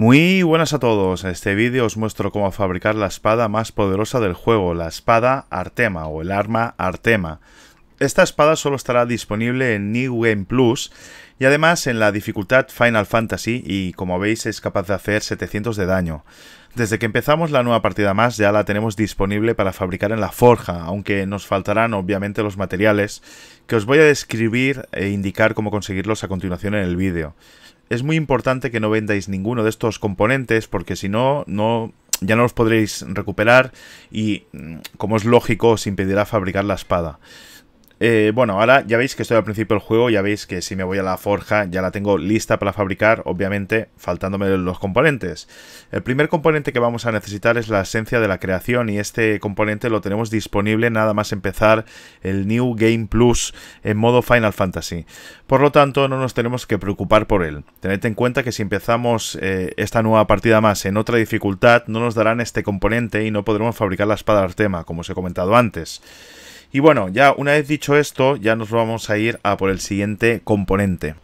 Muy buenas a todos, en este vídeo os muestro cómo fabricar la espada más poderosa del juego, la espada Artema o el arma Artema. Esta espada solo estará disponible en New Game Plus y además en la dificultad Final Fantasy y como veis es capaz de hacer 700 de daño. Desde que empezamos la nueva partida más ya la tenemos disponible para fabricar en la forja, aunque nos faltarán obviamente los materiales que os voy a describir e indicar cómo conseguirlos a continuación en el vídeo es muy importante que no vendáis ninguno de estos componentes porque si no, no ya no los podréis recuperar y mm, como es lógico os impedirá fabricar la espada. Eh, bueno, ahora ya veis que estoy al principio del juego, ya veis que si me voy a la forja ya la tengo lista para fabricar, obviamente faltándome los componentes. El primer componente que vamos a necesitar es la esencia de la creación y este componente lo tenemos disponible nada más empezar el New Game Plus en modo Final Fantasy. Por lo tanto, no nos tenemos que preocupar por él. Tened en cuenta que si empezamos eh, esta nueva partida más en otra dificultad, no nos darán este componente y no podremos fabricar la espada Artema, como os he comentado antes. Y bueno, ya una vez dicho esto, ya nos vamos a ir a por el siguiente componente.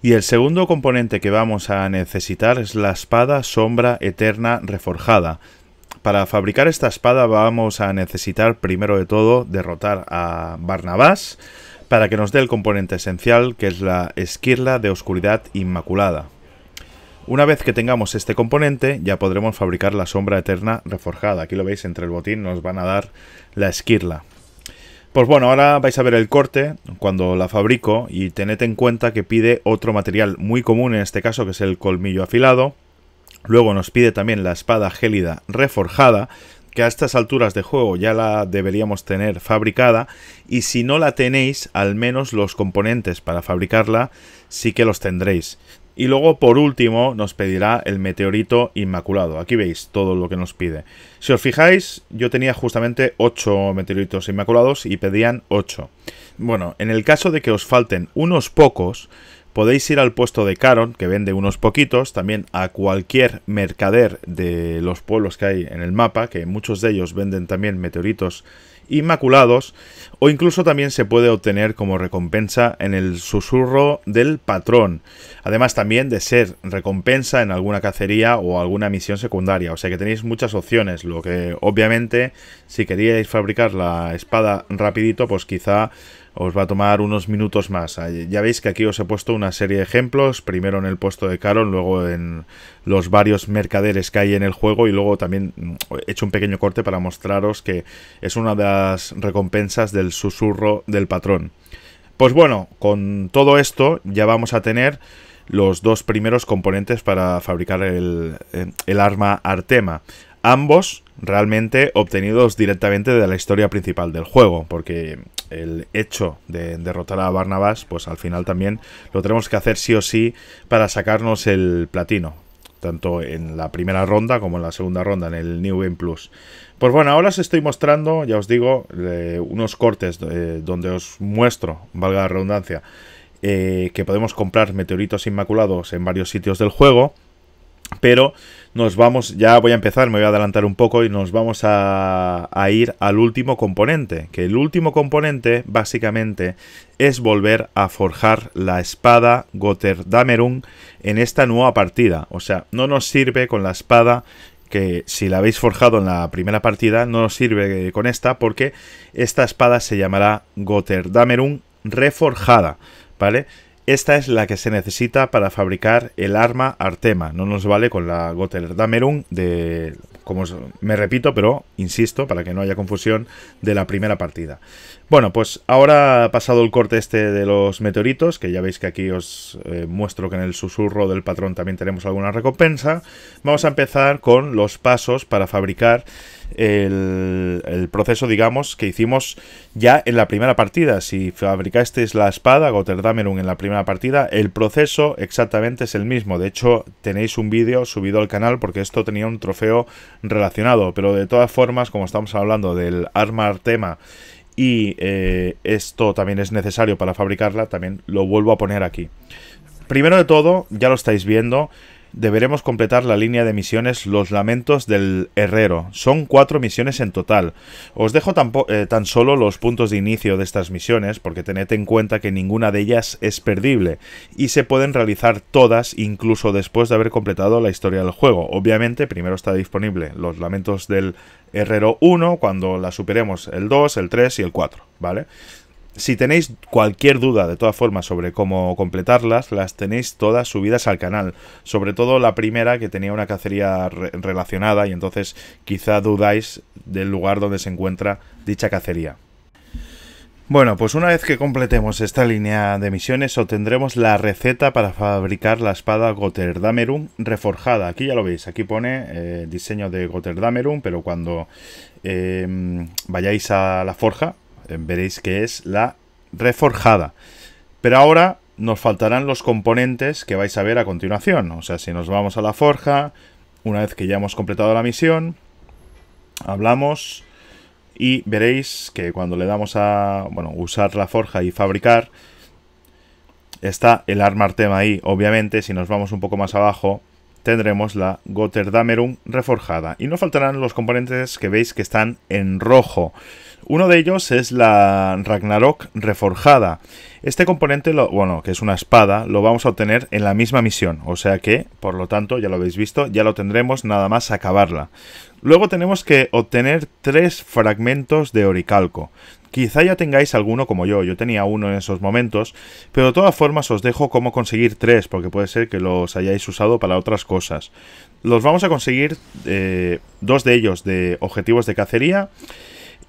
Y el segundo componente que vamos a necesitar es la espada sombra eterna reforjada. Para fabricar esta espada vamos a necesitar primero de todo derrotar a Barnabás para que nos dé el componente esencial que es la esquirla de oscuridad inmaculada. Una vez que tengamos este componente ya podremos fabricar la sombra eterna reforjada. Aquí lo veis entre el botín nos van a dar la esquirla. Pues bueno, ahora vais a ver el corte cuando la fabrico y tened en cuenta que pide otro material muy común en este caso que es el colmillo afilado. Luego nos pide también la espada gélida reforjada, que a estas alturas de juego ya la deberíamos tener fabricada y si no la tenéis, al menos los componentes para fabricarla sí que los tendréis. Y luego, por último, nos pedirá el meteorito inmaculado. Aquí veis todo lo que nos pide. Si os fijáis, yo tenía justamente 8 meteoritos inmaculados y pedían 8. Bueno, en el caso de que os falten unos pocos, podéis ir al puesto de Caron, que vende unos poquitos, también a cualquier mercader de los pueblos que hay en el mapa, que muchos de ellos venden también meteoritos inmaculados o incluso también se puede obtener como recompensa en el susurro del patrón, además también de ser recompensa en alguna cacería o alguna misión secundaria, o sea que tenéis muchas opciones, lo que obviamente si queríais fabricar la espada rapidito pues quizá os va a tomar unos minutos más. Ah, ya veis que aquí os he puesto una serie de ejemplos, primero en el puesto de Caron, luego en los varios mercaderes que hay en el juego y luego también mm, he hecho un pequeño corte para mostraros que es una de las recompensas del susurro del patrón. Pues bueno, con todo esto ya vamos a tener los dos primeros componentes para fabricar el, eh, el arma Artema ambos realmente obtenidos directamente de la historia principal del juego, porque el hecho de derrotar a Barnabas, pues al final también lo tenemos que hacer sí o sí para sacarnos el platino, tanto en la primera ronda como en la segunda ronda, en el New Game Plus. Pues bueno, ahora os estoy mostrando, ya os digo, eh, unos cortes eh, donde os muestro, valga la redundancia, eh, que podemos comprar meteoritos inmaculados en varios sitios del juego pero nos vamos, ya voy a empezar, me voy a adelantar un poco y nos vamos a, ir al último componente. Que el último componente, básicamente, es volver a forjar la espada Gotterdammerung en esta nueva partida. O sea, no nos sirve con la espada que si la habéis forjado en la primera partida, no nos sirve eh, con esta porque esta espada se llamará Gotterdammerung reforjada, ¿vale? Esta es la que se necesita para fabricar el arma Artema. No nos vale con la Gotel de... Como me repito, pero insisto, para que no haya confusión, de la primera partida. Bueno, pues ahora pasado el corte este de los meteoritos, que ya veis que aquí os eh, muestro que en el susurro del patrón también tenemos alguna recompensa, vamos a empezar con los pasos para fabricar el, proceso, digamos, que hicimos ya en la primera partida. Si fabricasteis la espada Gotterdammerung, en la primera partida, el proceso exactamente es el mismo. De hecho, tenéis un vídeo subido al canal porque esto tenía un trofeo relacionado. Pero de todas formas, como estamos hablando del arma tema y eh, esto también es necesario para fabricarla, también lo vuelvo a poner aquí. Primero de todo, ya lo estáis viendo, deberemos completar la línea de misiones Los Lamentos del Herrero. Son cuatro misiones en total. Os dejo eh, tan, solo los puntos de inicio de estas misiones, porque tened en cuenta que ninguna de ellas es perdible, y se pueden realizar todas incluso después de haber completado la historia del juego. Obviamente, primero está disponible Los Lamentos del Herrero 1, cuando la superemos el 2, el 3 y el 4, ¿vale? Si tenéis cualquier duda, de todas formas, sobre cómo completarlas, las tenéis todas subidas al canal. Sobre todo la primera, que tenía una cacería relacionada, y entonces quizá dudáis del lugar donde se encuentra dicha cacería. Bueno, pues una vez que completemos esta línea de misiones, obtendremos la receta para fabricar la espada Gotterdamerum reforjada. Aquí ya lo veis, aquí pone eh, diseño de Gotterdamerum, pero cuando eh, vayáis a la forja, veréis que es la reforjada. Pero ahora nos faltarán los componentes que vais a ver a continuación. O sea, si nos vamos a la forja, una vez que ya hemos completado la misión, hablamos y veréis que cuando le damos a bueno, usar la forja y fabricar, está el arma tema ahí. Obviamente, si nos vamos un poco más abajo, tendremos la Gotterdammerung reforjada. Y no faltarán los componentes que veis que están en rojo. Uno de ellos es la Ragnarok reforjada. Este componente, lo, bueno, que es una espada, lo vamos a obtener en la misma misión. O sea que, por lo tanto, ya lo habéis visto, ya lo tendremos nada más acabarla. Luego tenemos que obtener tres fragmentos de oricalco. Quizá ya tengáis alguno como yo, yo tenía uno en esos momentos, pero de todas formas os dejo cómo conseguir tres, porque puede ser que los hayáis usado para otras cosas. Los vamos a conseguir eh, dos de ellos de objetivos de cacería,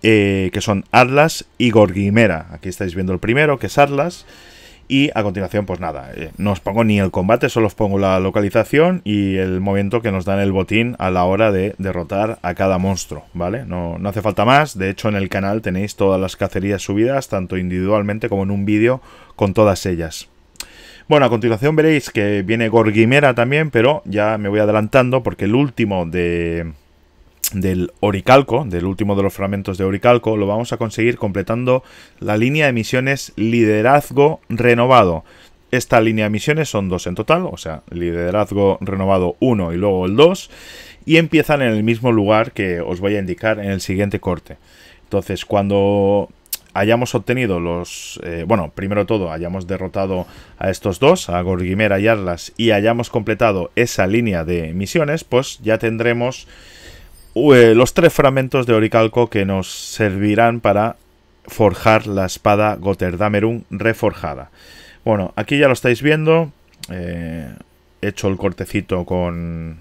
eh, que son Atlas y gorguimera. Aquí estáis viendo el primero, que es Atlas. Y a continuación, pues nada, eh, no os pongo ni el combate, solo os pongo la localización y el momento que nos dan el botín a la hora de derrotar a cada monstruo, ¿vale? No, no hace falta más, de hecho en el canal tenéis todas las cacerías subidas, tanto individualmente como en un vídeo con todas ellas. Bueno, a continuación veréis que viene gorguimera también, pero ya me voy adelantando porque el último de, del Oricalco, del último de los fragmentos de Oricalco, lo vamos a conseguir completando la línea de misiones Liderazgo Renovado. Esta línea de misiones son dos en total, o sea, Liderazgo Renovado 1 y luego el 2, y empiezan en el mismo lugar que os voy a indicar en el siguiente corte. Entonces, cuando hayamos obtenido los... Eh, bueno, primero todo, hayamos derrotado a estos dos, a gorguimera y Arlas, y hayamos completado esa línea de misiones, pues ya tendremos eh, los tres fragmentos de oricalco que nos servirán para forjar la espada Goterdamerun reforjada. Bueno, aquí ya lo estáis viendo. he eh, hecho el cortecito con,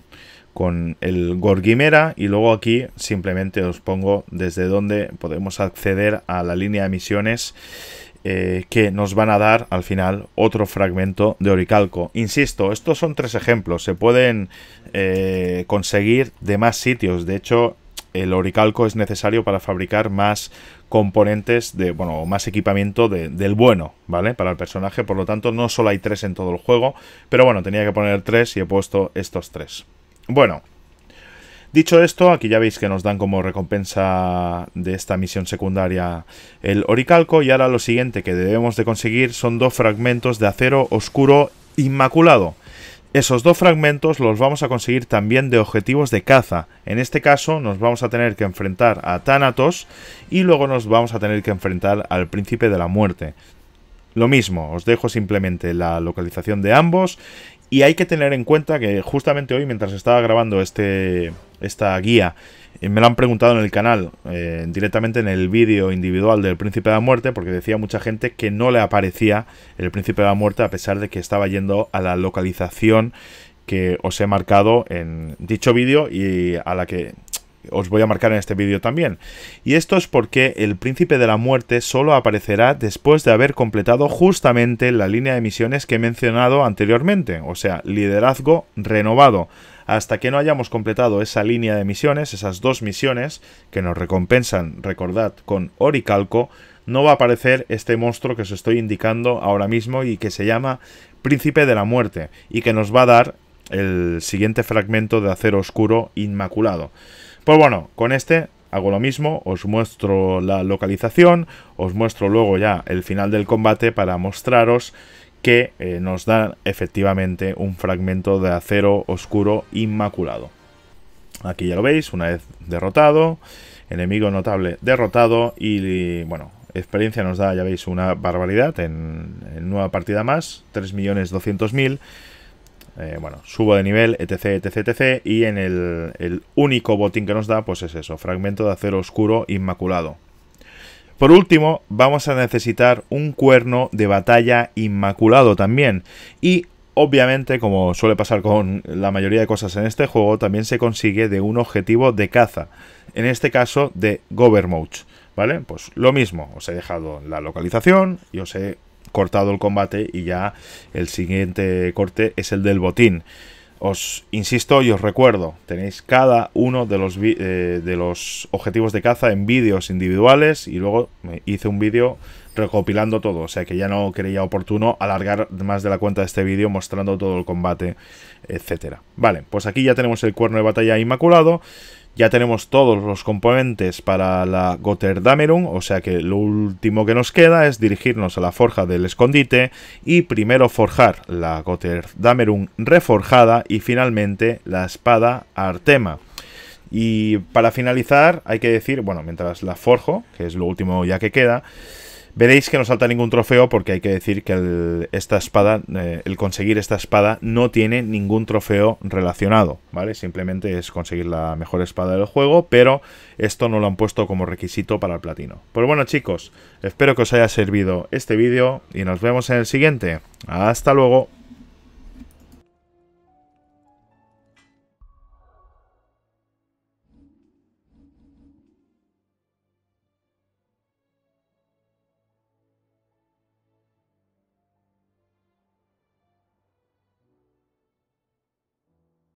con el gorguimera y luego aquí simplemente os pongo desde donde podemos acceder a la línea de misiones eh, que nos van a dar al final otro fragmento de oricalco. Insisto, estos son tres ejemplos, se pueden eh, conseguir de más sitios. De hecho, el oricalco es necesario para fabricar más componentes de, bueno, más equipamiento del bueno, ¿vale? Para el personaje, por lo tanto, no solo hay tres en todo el juego, pero bueno, tenía que poner tres y he puesto estos tres. Bueno, Dicho esto, aquí ya veis que nos dan como recompensa de esta misión secundaria el oricalco y ahora lo siguiente que debemos de conseguir son dos fragmentos de acero oscuro inmaculado. Esos dos fragmentos los vamos a conseguir también de objetivos de caza. En este caso nos vamos a tener que enfrentar a Thanatos y luego nos vamos a tener que enfrentar al Príncipe de la Muerte. Lo mismo, os dejo simplemente la localización de ambos y hay que tener en cuenta que justamente hoy, mientras estaba grabando este, esta guía, eh, me lo han preguntado en el canal, eh, directamente en el vídeo individual del Príncipe de la Muerte, porque decía mucha gente que no le aparecía el Príncipe de la Muerte a pesar de que estaba yendo a la localización que os he marcado en dicho vídeo y a la que os voy a marcar en este vídeo también. Y esto es porque el Príncipe de la Muerte solo aparecerá después de haber completado justamente la línea de misiones que he mencionado anteriormente, o sea, liderazgo renovado. Hasta que no hayamos completado esa línea de misiones, esas dos misiones, que nos recompensan, recordad, con Oricalco, no va a aparecer este monstruo que os estoy indicando ahora mismo y que se llama Príncipe de la Muerte, y que nos va a dar el siguiente fragmento de acero oscuro inmaculado. Pues bueno, con este hago lo mismo, os muestro la localización, os muestro luego ya el final del combate para mostraros que eh, nos da efectivamente un fragmento de acero oscuro inmaculado. Aquí ya lo veis, una vez derrotado, enemigo notable derrotado y bueno, experiencia nos da, ya veis, una barbaridad en, en nueva partida más, 3.200.000 eh, bueno, subo de nivel, etc, etc, etc. Y en el, único botín que nos da, pues es eso, fragmento de acero oscuro inmaculado. Por último, vamos a necesitar un cuerno de batalla inmaculado también. Y obviamente, como suele pasar con la mayoría de cosas en este juego, también se consigue de un objetivo de caza. En este caso, de Gobermouch, ¿Vale? Pues lo mismo, os he dejado la localización y os he cortado el combate y ya el siguiente corte es el del botín. Os insisto y os recuerdo, tenéis cada uno de los, eh, de los objetivos de caza en vídeos individuales y luego hice un vídeo recopilando todo, o sea que ya no creía oportuno alargar más de la cuenta de este vídeo mostrando todo el combate, etcétera. Vale, pues aquí ya tenemos el cuerno de batalla inmaculado. Ya tenemos todos los componentes para la Goterdamerun. o sea que lo último que nos queda es dirigirnos a la forja del escondite y primero forjar la Gotterdammerung reforjada y finalmente la espada Artema. Y para finalizar hay que decir, bueno, mientras la forjo, que es lo último ya que queda, Veréis que no salta ningún trofeo porque hay que decir que el, esta espada, eh, el conseguir esta espada no tiene ningún trofeo relacionado, ¿vale? Simplemente es conseguir la mejor espada del juego, pero esto no lo han puesto como requisito para el platino. Pues bueno chicos, espero que os haya servido este vídeo y nos vemos en el siguiente. Hasta luego.